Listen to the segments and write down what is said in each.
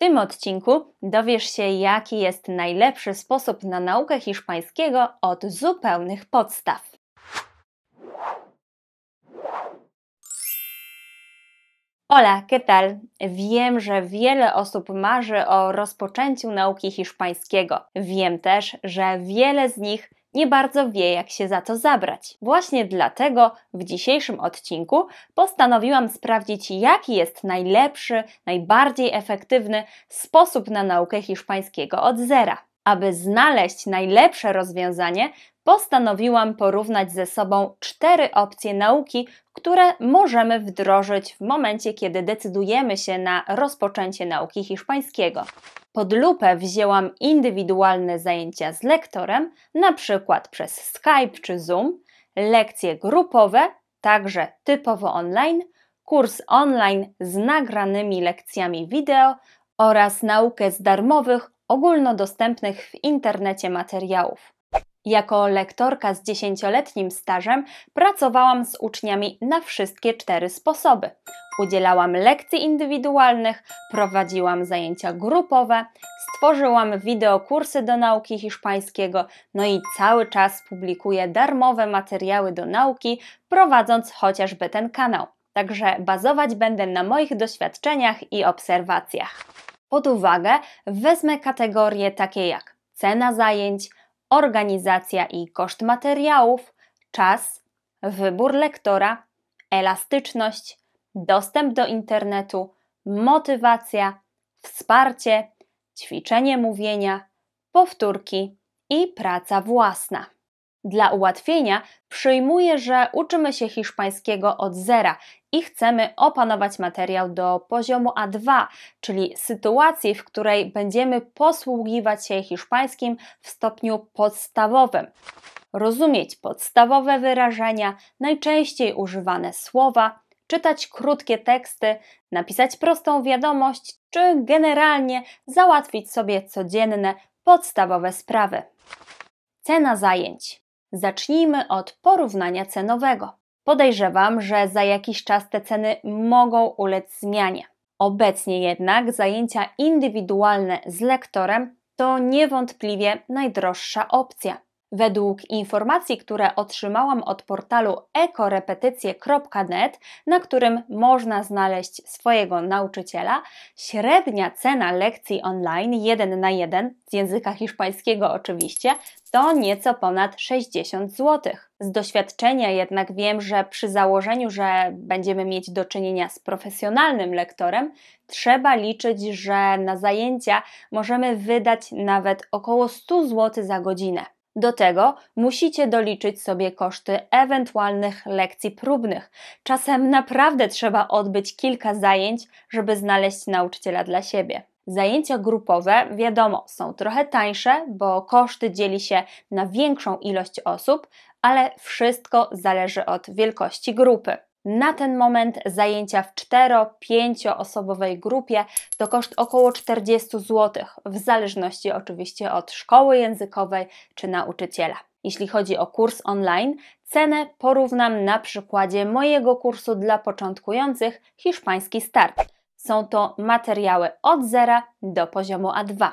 tym odcinku dowiesz się, jaki jest najlepszy sposób na naukę hiszpańskiego od zupełnych podstaw. Hola, ¿qué tal? Wiem, że wiele osób marzy o rozpoczęciu nauki hiszpańskiego. Wiem też, że wiele z nich nie bardzo wie, jak się za to zabrać. Właśnie dlatego w dzisiejszym odcinku postanowiłam sprawdzić, jaki jest najlepszy, najbardziej efektywny sposób na naukę hiszpańskiego od zera. Aby znaleźć najlepsze rozwiązanie, postanowiłam porównać ze sobą cztery opcje nauki, które możemy wdrożyć w momencie, kiedy decydujemy się na rozpoczęcie nauki hiszpańskiego. Pod lupę wzięłam indywidualne zajęcia z lektorem, na przykład przez Skype czy Zoom, lekcje grupowe, także typowo online, kurs online z nagranymi lekcjami wideo oraz naukę z darmowych, ogólnodostępnych w internecie materiałów. Jako lektorka z dziesięcioletnim stażem pracowałam z uczniami na wszystkie cztery sposoby. Udzielałam lekcji indywidualnych, prowadziłam zajęcia grupowe, stworzyłam wideokursy do nauki hiszpańskiego, no i cały czas publikuję darmowe materiały do nauki, prowadząc chociażby ten kanał. Także bazować będę na moich doświadczeniach i obserwacjach. Pod uwagę wezmę kategorie takie jak cena zajęć, organizacja i koszt materiałów, czas, wybór lektora, elastyczność, dostęp do internetu, motywacja, wsparcie, ćwiczenie mówienia, powtórki i praca własna. Dla ułatwienia przyjmuję, że uczymy się hiszpańskiego od zera i chcemy opanować materiał do poziomu A2, czyli sytuacji, w której będziemy posługiwać się hiszpańskim w stopniu podstawowym rozumieć podstawowe wyrażenia, najczęściej używane słowa, czytać krótkie teksty, napisać prostą wiadomość, czy generalnie załatwić sobie codzienne, podstawowe sprawy. Cena zajęć. Zacznijmy od porównania cenowego. Podejrzewam, że za jakiś czas te ceny mogą ulec zmianie. Obecnie jednak zajęcia indywidualne z lektorem to niewątpliwie najdroższa opcja. Według informacji, które otrzymałam od portalu ekorepetycje.net, na którym można znaleźć swojego nauczyciela, średnia cena lekcji online 1 na 1 z języka hiszpańskiego oczywiście to nieco ponad 60 zł. Z doświadczenia jednak wiem, że przy założeniu, że będziemy mieć do czynienia z profesjonalnym lektorem, trzeba liczyć, że na zajęcia możemy wydać nawet około 100 zł za godzinę. Do tego musicie doliczyć sobie koszty ewentualnych lekcji próbnych. Czasem naprawdę trzeba odbyć kilka zajęć, żeby znaleźć nauczyciela dla siebie. Zajęcia grupowe, wiadomo, są trochę tańsze, bo koszty dzieli się na większą ilość osób, ale wszystko zależy od wielkości grupy na ten moment zajęcia w 4-5 osobowej grupie to koszt około 40 zł, w zależności oczywiście od szkoły językowej czy nauczyciela. Jeśli chodzi o kurs online, cenę porównam na przykładzie mojego kursu dla początkujących Hiszpański Start. Są to materiały od zera do poziomu A2.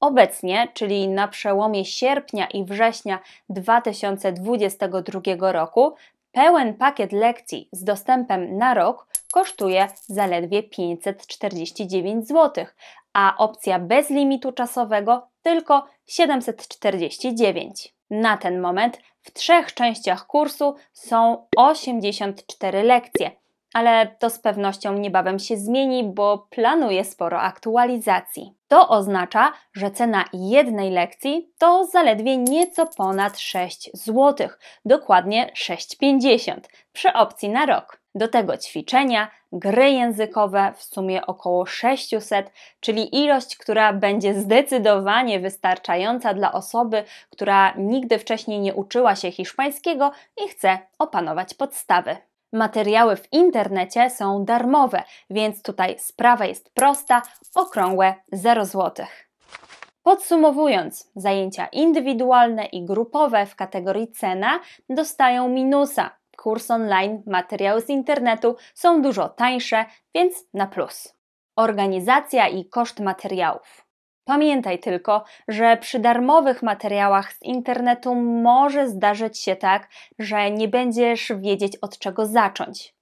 Obecnie, czyli na przełomie sierpnia i września 2022 roku, Pełen pakiet lekcji z dostępem na rok kosztuje zaledwie 549 zł, a opcja bez limitu czasowego tylko 749. Na ten moment w trzech częściach kursu są 84 lekcje, ale to z pewnością niebawem się zmieni, bo planuje sporo aktualizacji. To oznacza, że cena jednej lekcji to zaledwie nieco ponad 6 zł, dokładnie 6,50 przy opcji na rok. Do tego ćwiczenia, gry językowe w sumie około 600, czyli ilość, która będzie zdecydowanie wystarczająca dla osoby, która nigdy wcześniej nie uczyła się hiszpańskiego i chce opanować podstawy. Materiały w internecie są darmowe, więc tutaj sprawa jest prosta, okrągłe 0 zł. Podsumowując, zajęcia indywidualne i grupowe w kategorii cena dostają minusa. Kurs online, materiały z internetu są dużo tańsze, więc na plus. Organizacja i koszt materiałów. Pamiętaj tylko, że przy darmowych materiałach z internetu może zdarzyć się tak, że nie będziesz wiedzieć od czego zacząć.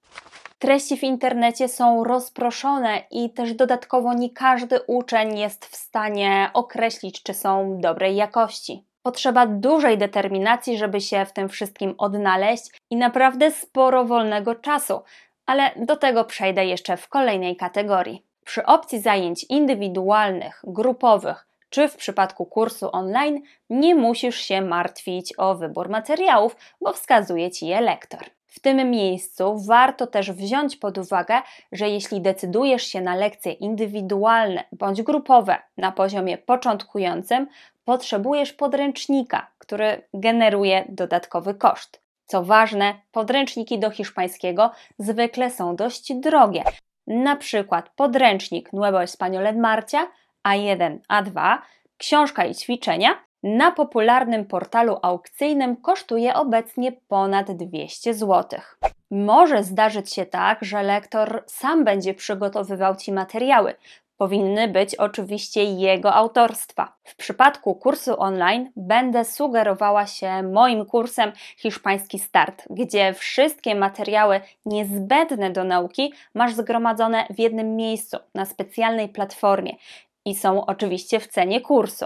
Treści w internecie są rozproszone i też dodatkowo nie każdy uczeń jest w stanie określić, czy są dobrej jakości. Potrzeba dużej determinacji, żeby się w tym wszystkim odnaleźć i naprawdę sporo wolnego czasu, ale do tego przejdę jeszcze w kolejnej kategorii. Przy opcji zajęć indywidualnych, grupowych czy w przypadku kursu online nie musisz się martwić o wybór materiałów, bo wskazuje ci je lektor. W tym miejscu warto też wziąć pod uwagę, że jeśli decydujesz się na lekcje indywidualne bądź grupowe na poziomie początkującym, potrzebujesz podręcznika, który generuje dodatkowy koszt. Co ważne, podręczniki do hiszpańskiego zwykle są dość drogie, na przykład podręcznik Nuevo Español en Marcia A1, A2, książka i ćwiczenia, na popularnym portalu aukcyjnym kosztuje obecnie ponad 200 zł. Może zdarzyć się tak, że lektor sam będzie przygotowywał Ci materiały, powinny być oczywiście jego autorstwa. W przypadku kursu online będę sugerowała się moim kursem Hiszpański Start, gdzie wszystkie materiały niezbędne do nauki masz zgromadzone w jednym miejscu na specjalnej platformie i są oczywiście w cenie kursu.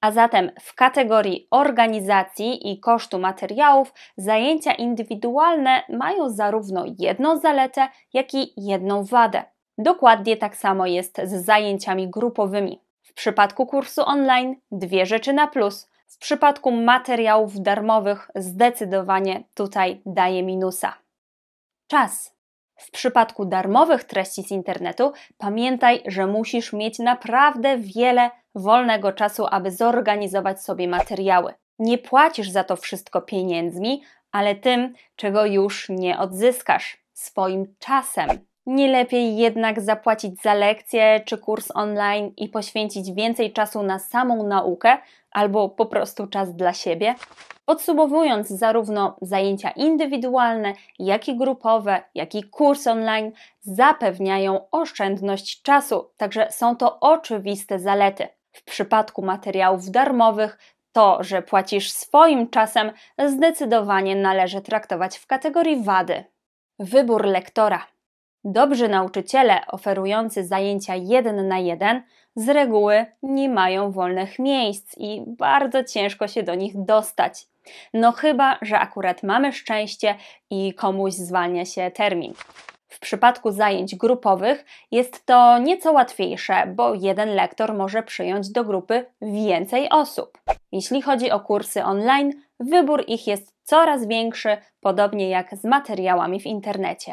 A zatem w kategorii organizacji i kosztu materiałów zajęcia indywidualne mają zarówno jedną zaletę, jak i jedną wadę. Dokładnie tak samo jest z zajęciami grupowymi. W przypadku kursu online dwie rzeczy na plus. W przypadku materiałów darmowych zdecydowanie tutaj daje minusa. Czas. W przypadku darmowych treści z internetu pamiętaj, że musisz mieć naprawdę wiele wolnego czasu, aby zorganizować sobie materiały. Nie płacisz za to wszystko pieniędzmi, ale tym, czego już nie odzyskasz swoim czasem. Nie lepiej jednak zapłacić za lekcję czy kurs online i poświęcić więcej czasu na samą naukę albo po prostu czas dla siebie? Podsumowując, zarówno zajęcia indywidualne, jak i grupowe, jak i kurs online zapewniają oszczędność czasu, także są to oczywiste zalety. W przypadku materiałów darmowych, to, że płacisz swoim czasem, zdecydowanie należy traktować w kategorii wady. Wybór lektora. Dobrzy nauczyciele oferujący zajęcia jeden na jeden z reguły nie mają wolnych miejsc i bardzo ciężko się do nich dostać. No chyba, że akurat mamy szczęście i komuś zwalnia się termin. W przypadku zajęć grupowych jest to nieco łatwiejsze, bo jeden lektor może przyjąć do grupy więcej osób. Jeśli chodzi o kursy online, wybór ich jest coraz większy, podobnie jak z materiałami w internecie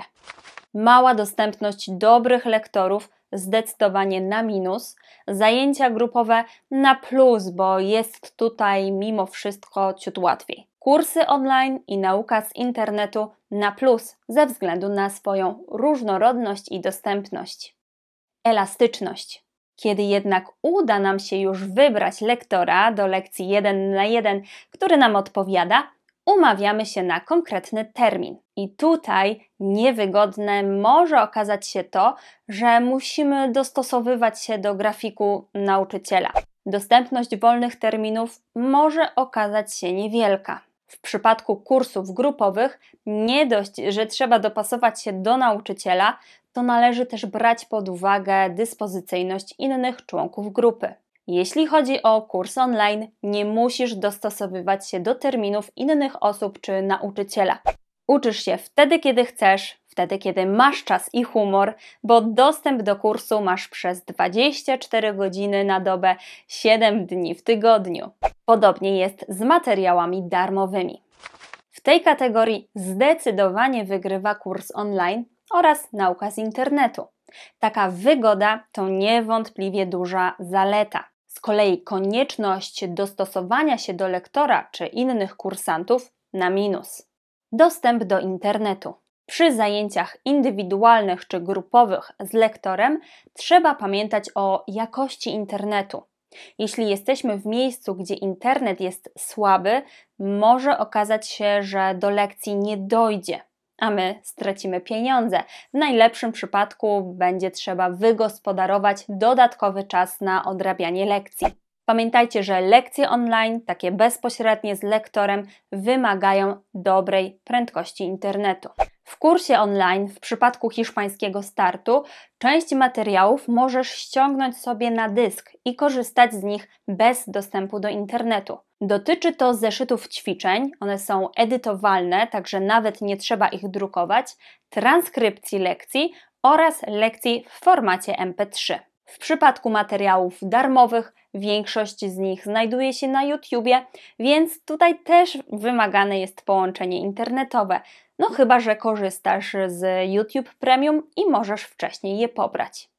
mała dostępność dobrych lektorów zdecydowanie na minus, zajęcia grupowe na plus, bo jest tutaj mimo wszystko ciut łatwiej. Kursy online i nauka z internetu na plus ze względu na swoją różnorodność i dostępność. Elastyczność. Kiedy jednak uda nam się już wybrać lektora do lekcji 1 na 1, który nam odpowiada, umawiamy się na konkretny termin. I tutaj niewygodne może okazać się to, że musimy dostosowywać się do grafiku nauczyciela. Dostępność wolnych terminów może okazać się niewielka. W przypadku kursów grupowych, nie dość, że trzeba dopasować się do nauczyciela, to należy też brać pod uwagę dyspozycyjność innych członków grupy. Jeśli chodzi o kurs online, nie musisz dostosowywać się do terminów innych osób czy nauczyciela. Uczysz się wtedy, kiedy chcesz, wtedy, kiedy masz czas i humor, bo dostęp do kursu masz przez 24 godziny na dobę, 7 dni w tygodniu. Podobnie jest z materiałami darmowymi. W tej kategorii zdecydowanie wygrywa kurs online oraz nauka z internetu. Taka wygoda to niewątpliwie duża zaleta. Z kolei konieczność dostosowania się do lektora czy innych kursantów na minus. Dostęp do internetu. Przy zajęciach indywidualnych czy grupowych z lektorem trzeba pamiętać o jakości internetu. Jeśli jesteśmy w miejscu, gdzie internet jest słaby, może okazać się, że do lekcji nie dojdzie a my stracimy pieniądze. W najlepszym przypadku będzie trzeba wygospodarować dodatkowy czas na odrabianie lekcji. Pamiętajcie, że lekcje online, takie bezpośrednie z lektorem, wymagają dobrej prędkości internetu. W kursie online, w przypadku hiszpańskiego startu, część materiałów możesz ściągnąć sobie na dysk i korzystać z nich bez dostępu do internetu. Dotyczy to zeszytów ćwiczeń, one są edytowalne, także nawet nie trzeba ich drukować, transkrypcji lekcji oraz lekcji w formacie MP3. W przypadku materiałów darmowych większość z nich znajduje się na YouTubie, więc tutaj też wymagane jest połączenie internetowe. No chyba, że korzystasz z YouTube Premium i możesz wcześniej je pobrać.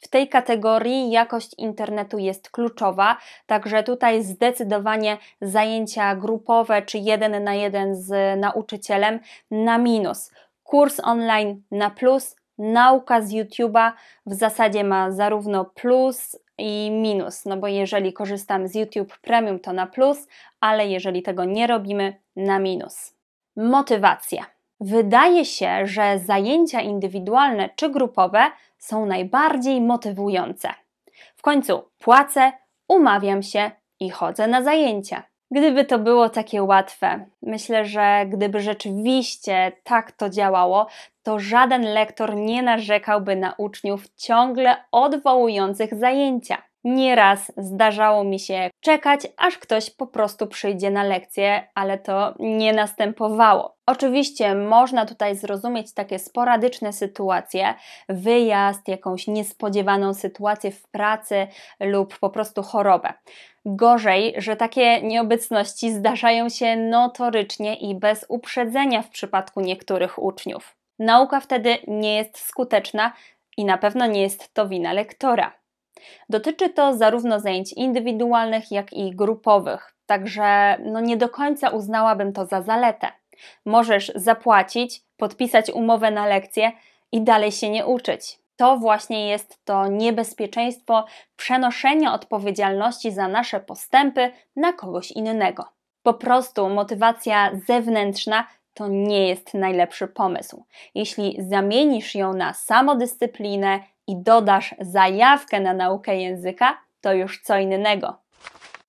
W tej kategorii jakość internetu jest kluczowa, także tutaj zdecydowanie zajęcia grupowe czy jeden na jeden z nauczycielem na minus. Kurs online na plus, nauka z YouTube'a w zasadzie ma zarówno plus i minus, no bo jeżeli korzystam z YouTube Premium to na plus, ale jeżeli tego nie robimy, na minus. Motywacja. Wydaje się, że zajęcia indywidualne czy grupowe są najbardziej motywujące. W końcu płacę, umawiam się i chodzę na zajęcia. Gdyby to było takie łatwe, myślę, że gdyby rzeczywiście tak to działało, to żaden lektor nie narzekałby na uczniów ciągle odwołujących zajęcia. Nieraz zdarzało mi się czekać, aż ktoś po prostu przyjdzie na lekcję, ale to nie następowało. Oczywiście można tutaj zrozumieć takie sporadyczne sytuacje, wyjazd, jakąś niespodziewaną sytuację w pracy lub po prostu chorobę. Gorzej, że takie nieobecności zdarzają się notorycznie i bez uprzedzenia w przypadku niektórych uczniów. Nauka wtedy nie jest skuteczna i na pewno nie jest to wina lektora. Dotyczy to zarówno zajęć indywidualnych, jak i grupowych, także no nie do końca uznałabym to za zaletę. Możesz zapłacić, podpisać umowę na lekcję i dalej się nie uczyć. To właśnie jest to niebezpieczeństwo przenoszenia odpowiedzialności za nasze postępy na kogoś innego. Po prostu motywacja zewnętrzna to nie jest najlepszy pomysł. Jeśli zamienisz ją na samodyscyplinę, i dodasz zajawkę na naukę języka, to już co innego.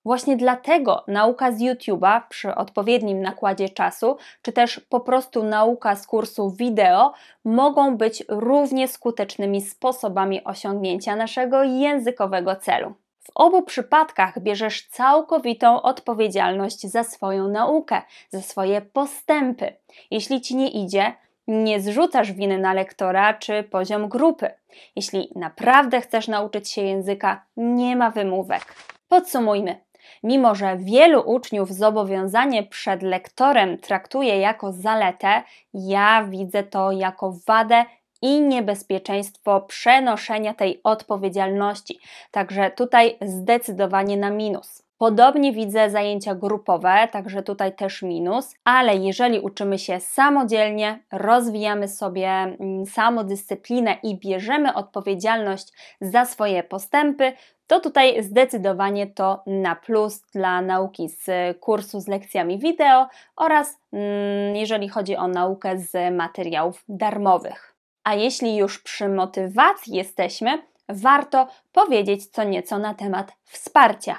Właśnie dlatego nauka z YouTube'a przy odpowiednim nakładzie czasu, czy też po prostu nauka z kursu wideo mogą być równie skutecznymi sposobami osiągnięcia naszego językowego celu. W obu przypadkach bierzesz całkowitą odpowiedzialność za swoją naukę, za swoje postępy. Jeśli ci nie idzie, nie zrzucasz winy na lektora czy poziom grupy. Jeśli naprawdę chcesz nauczyć się języka, nie ma wymówek. Podsumujmy. Mimo, że wielu uczniów zobowiązanie przed lektorem traktuje jako zaletę, ja widzę to jako wadę i niebezpieczeństwo przenoszenia tej odpowiedzialności. Także tutaj zdecydowanie na minus. Podobnie widzę zajęcia grupowe, także tutaj też minus, ale jeżeli uczymy się samodzielnie, rozwijamy sobie mm, samodyscyplinę i bierzemy odpowiedzialność za swoje postępy, to tutaj zdecydowanie to na plus dla nauki z kursu z lekcjami wideo oraz mm, jeżeli chodzi o naukę z materiałów darmowych. A jeśli już przy motywacji jesteśmy, warto powiedzieć co nieco na temat wsparcia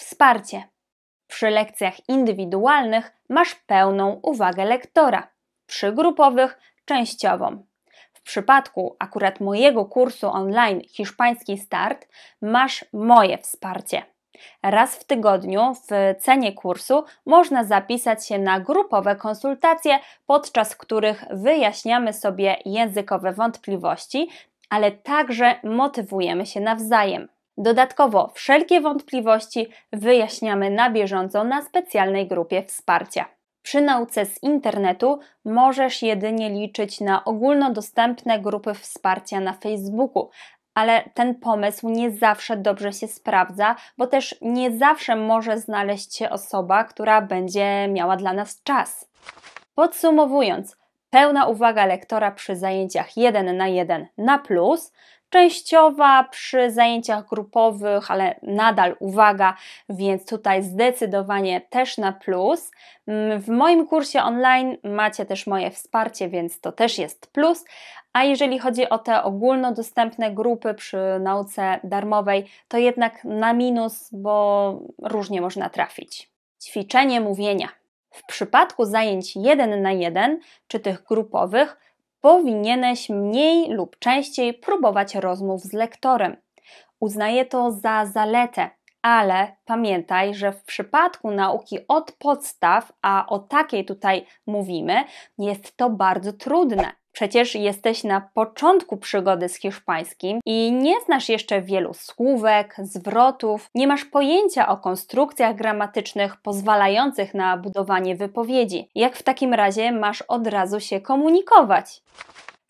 wsparcie. Przy lekcjach indywidualnych masz pełną uwagę lektora, przy grupowych częściową. W przypadku akurat mojego kursu online Hiszpański Start masz moje wsparcie. Raz w tygodniu w cenie kursu można zapisać się na grupowe konsultacje, podczas których wyjaśniamy sobie językowe wątpliwości, ale także motywujemy się nawzajem. Dodatkowo wszelkie wątpliwości wyjaśniamy na bieżąco na specjalnej grupie wsparcia. Przy nauce z internetu możesz jedynie liczyć na ogólnodostępne grupy wsparcia na Facebooku, ale ten pomysł nie zawsze dobrze się sprawdza, bo też nie zawsze może znaleźć się osoba, która będzie miała dla nas czas. Podsumowując, pełna uwaga lektora przy zajęciach 1 na 1 na plus, częściowa przy zajęciach grupowych, ale nadal uwaga, więc tutaj zdecydowanie też na plus. Mm, w moim kursie online macie też moje wsparcie, więc to też jest plus. A jeżeli chodzi o te ogólnodostępne grupy przy nauce darmowej, to jednak na minus, bo różnie można trafić. Ćwiczenie mówienia. W przypadku zajęć jeden na jeden czy tych grupowych powinieneś mniej lub częściej próbować rozmów z lektorem. Uznaję to za zaletę, ale pamiętaj, że w przypadku nauki od podstaw, a o takiej tutaj mówimy, jest to bardzo trudne. Przecież jesteś na początku przygody z hiszpańskim i nie znasz jeszcze wielu słówek, zwrotów, nie masz pojęcia o konstrukcjach gramatycznych pozwalających na budowanie wypowiedzi. Jak w takim razie masz od razu się komunikować?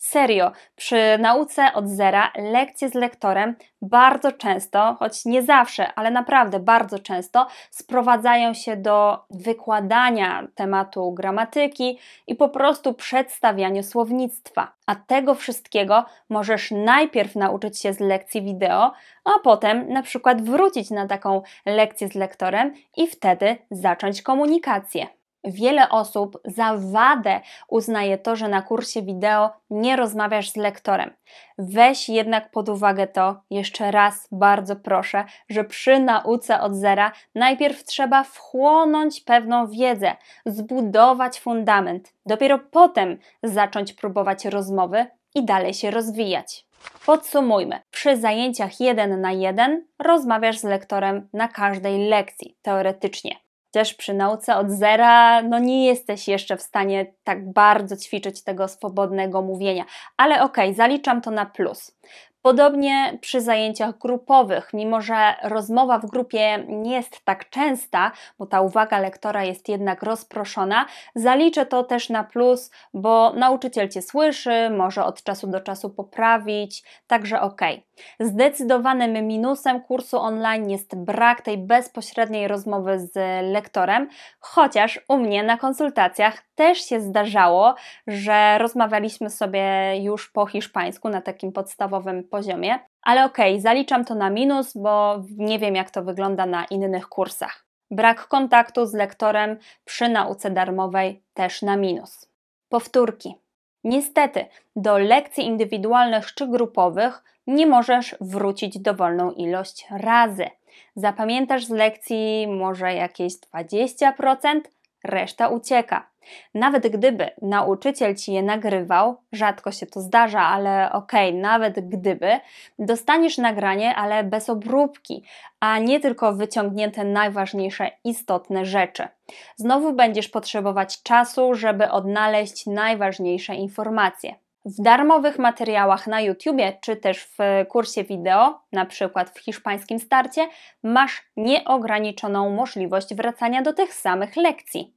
Serio, przy nauce od zera lekcje z lektorem bardzo często, choć nie zawsze, ale naprawdę bardzo często sprowadzają się do wykładania tematu gramatyki i po prostu przedstawiania słownictwa. A tego wszystkiego możesz najpierw nauczyć się z lekcji wideo, a potem na przykład wrócić na taką lekcję z lektorem i wtedy zacząć komunikację. Wiele osób za wadę uznaje to, że na kursie wideo nie rozmawiasz z lektorem. Weź jednak pod uwagę to, jeszcze raz bardzo proszę, że przy nauce od zera najpierw trzeba wchłonąć pewną wiedzę, zbudować fundament, dopiero potem zacząć próbować rozmowy i dalej się rozwijać. Podsumujmy. Przy zajęciach 1 na 1 rozmawiasz z lektorem na każdej lekcji, teoretycznie też przy nauce od zera, no nie jesteś jeszcze w stanie tak bardzo ćwiczyć tego swobodnego mówienia. Ale okej, okay, zaliczam to na plus. Podobnie przy zajęciach grupowych, mimo że rozmowa w grupie nie jest tak częsta, bo ta uwaga lektora jest jednak rozproszona, zaliczę to też na plus, bo nauczyciel cię słyszy, może od czasu do czasu poprawić, także ok. Zdecydowanym minusem kursu online jest brak tej bezpośredniej rozmowy z lektorem, chociaż u mnie na konsultacjach też się zdarzało, że rozmawialiśmy sobie już po hiszpańsku na takim podstawowym poziomie, ale okej, okay, zaliczam to na minus, bo nie wiem, jak to wygląda na innych kursach. Brak kontaktu z lektorem przy nauce darmowej też na minus. Powtórki. Niestety, do lekcji indywidualnych czy grupowych nie możesz wrócić dowolną ilość razy. Zapamiętasz z lekcji może jakieś 20%, reszta ucieka. Nawet gdyby nauczyciel ci je nagrywał, rzadko się to zdarza, ale okej, okay, nawet gdyby, dostaniesz nagranie, ale bez obróbki, a nie tylko wyciągnięte najważniejsze, istotne rzeczy. Znowu będziesz potrzebować czasu, żeby odnaleźć najważniejsze informacje. W darmowych materiałach na YouTubie czy też w kursie wideo, na przykład w hiszpańskim starcie, masz nieograniczoną możliwość wracania do tych samych lekcji.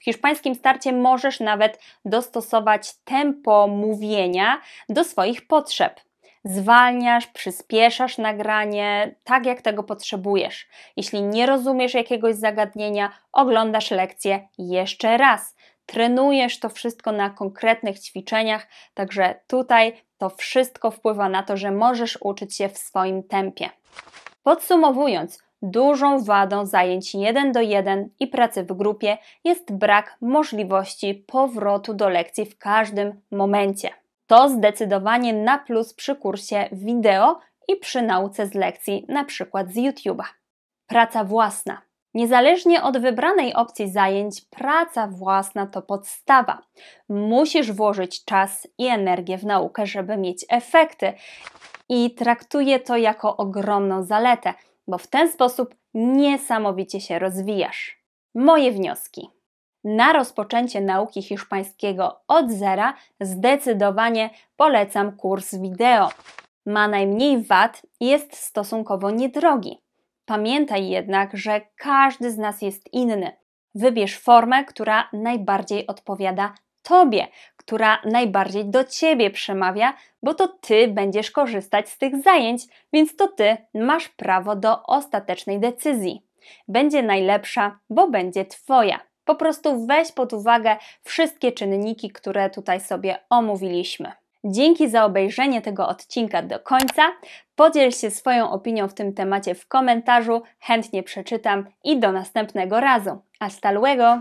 W hiszpańskim starcie możesz nawet dostosować tempo mówienia do swoich potrzeb. Zwalniasz, przyspieszasz nagranie tak, jak tego potrzebujesz. Jeśli nie rozumiesz jakiegoś zagadnienia, oglądasz lekcję jeszcze raz. Trenujesz to wszystko na konkretnych ćwiczeniach, także tutaj to wszystko wpływa na to, że możesz uczyć się w swoim tempie. Podsumowując, Dużą wadą zajęć 1 do 1 i pracy w grupie jest brak możliwości powrotu do lekcji w każdym momencie. To zdecydowanie na plus przy kursie wideo i przy nauce z lekcji, na przykład z YouTube'a. Praca własna. Niezależnie od wybranej opcji zajęć, praca własna to podstawa. Musisz włożyć czas i energię w naukę, żeby mieć efekty. I traktuję to jako ogromną zaletę bo w ten sposób niesamowicie się rozwijasz. Moje wnioski. Na rozpoczęcie nauki hiszpańskiego od zera zdecydowanie polecam kurs wideo. Ma najmniej wad i jest stosunkowo niedrogi. Pamiętaj jednak, że każdy z nas jest inny. Wybierz formę, która najbardziej odpowiada Tobie, która najbardziej do Ciebie przemawia, bo to Ty będziesz korzystać z tych zajęć, więc to Ty masz prawo do ostatecznej decyzji. Będzie najlepsza, bo będzie Twoja. Po prostu weź pod uwagę wszystkie czynniki, które tutaj sobie omówiliśmy. Dzięki za obejrzenie tego odcinka do końca. Podziel się swoją opinią w tym temacie w komentarzu, chętnie przeczytam i do następnego razu. Hasta luego!